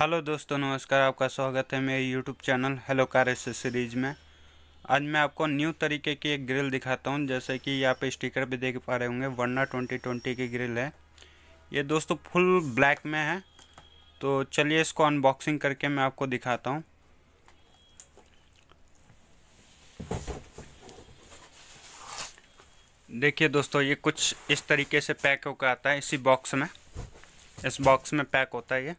hello दोस्तों नमस्कार आपका स्वागत है मेरे YouTube channel hello car series में आज मैं आपको न्यू तरीके की एक ग्रिल दिखाता हूँ जैसे कि यहाँ पे स्टिकर भी देख पा रहे होंगे वरना ट्वेंटी ट्वेंटी की ग्रिल है ये दोस्तों फुल ब्लैक में है तो चलिए इसको अनबॉक्सिंग करके मैं आपको दिखाता हूँ देखिए दोस्तों ये कुछ इस तरीके से पैक होकर आता है इसी बॉक्स में इस बॉक्स में पैक होता है ये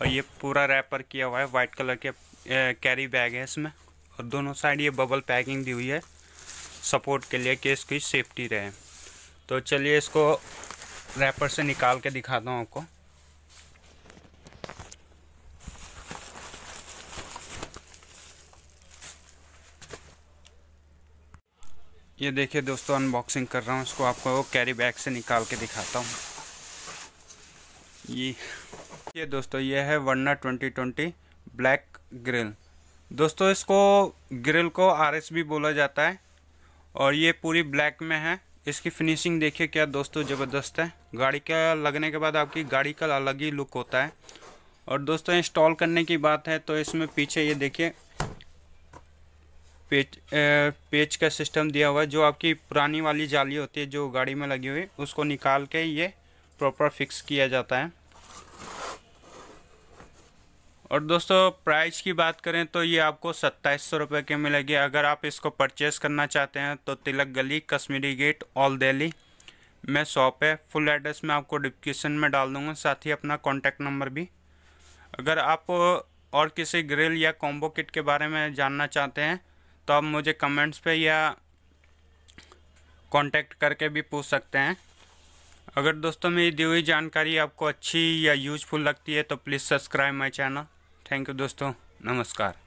और ये पूरा रैपर किया हुआ है वाइट कलर के कैरी बैग है इसमें और दोनों साइड ये बबल पैकिंग दी हुई है सपोर्ट के लिए कि इसकी सेफ्टी रहे तो चलिए इसको रैपर से निकाल के दिखाता हूँ आपको ये देखिए दोस्तों अनबॉक्सिंग कर रहा हूँ इसको आपको कैरी बैग से निकाल के दिखाता हूँ ये ये दोस्तों ये है वर्ना 2020 ब्लैक ग्रिल दोस्तों इसको ग्रिल को आर एस भी बोला जाता है और ये पूरी ब्लैक में है इसकी फिनिशिंग देखिए क्या दोस्तों ज़बरदस्त है गाड़ी का लगने के बाद आपकी गाड़ी का अलग ही लुक होता है और दोस्तों इंस्टॉल करने की बात है तो इसमें पीछे ये देखिए पेच ए, पेच का सिस्टम दिया हुआ है जो आपकी पुरानी वाली जाली होती है जो गाड़ी में लगी हुई उसको निकाल के ये प्रॉपर फिक्स किया जाता है और दोस्तों प्राइस की बात करें तो ये आपको सत्ताईस सौ रुपये की मिलेगी अगर आप इसको परचेस करना चाहते हैं तो तिलक गली कश्मीरी गेट ऑल दिल्ली में शॉप है फुल एड्रेस मैं आपको डिस्क्रिप्शन में डाल दूँगा साथ ही अपना कॉन्टैक्ट नंबर भी अगर आप और किसी ग्रिल या कॉम्बो किट के बारे में जानना चाहते हैं तो आप मुझे कमेंट्स पे या कांटेक्ट करके भी पूछ सकते हैं अगर दोस्तों मेरी दी हुई जानकारी आपको अच्छी या यूजफुल लगती है तो please subscribe my channel thank you दोस्तों नमस्कार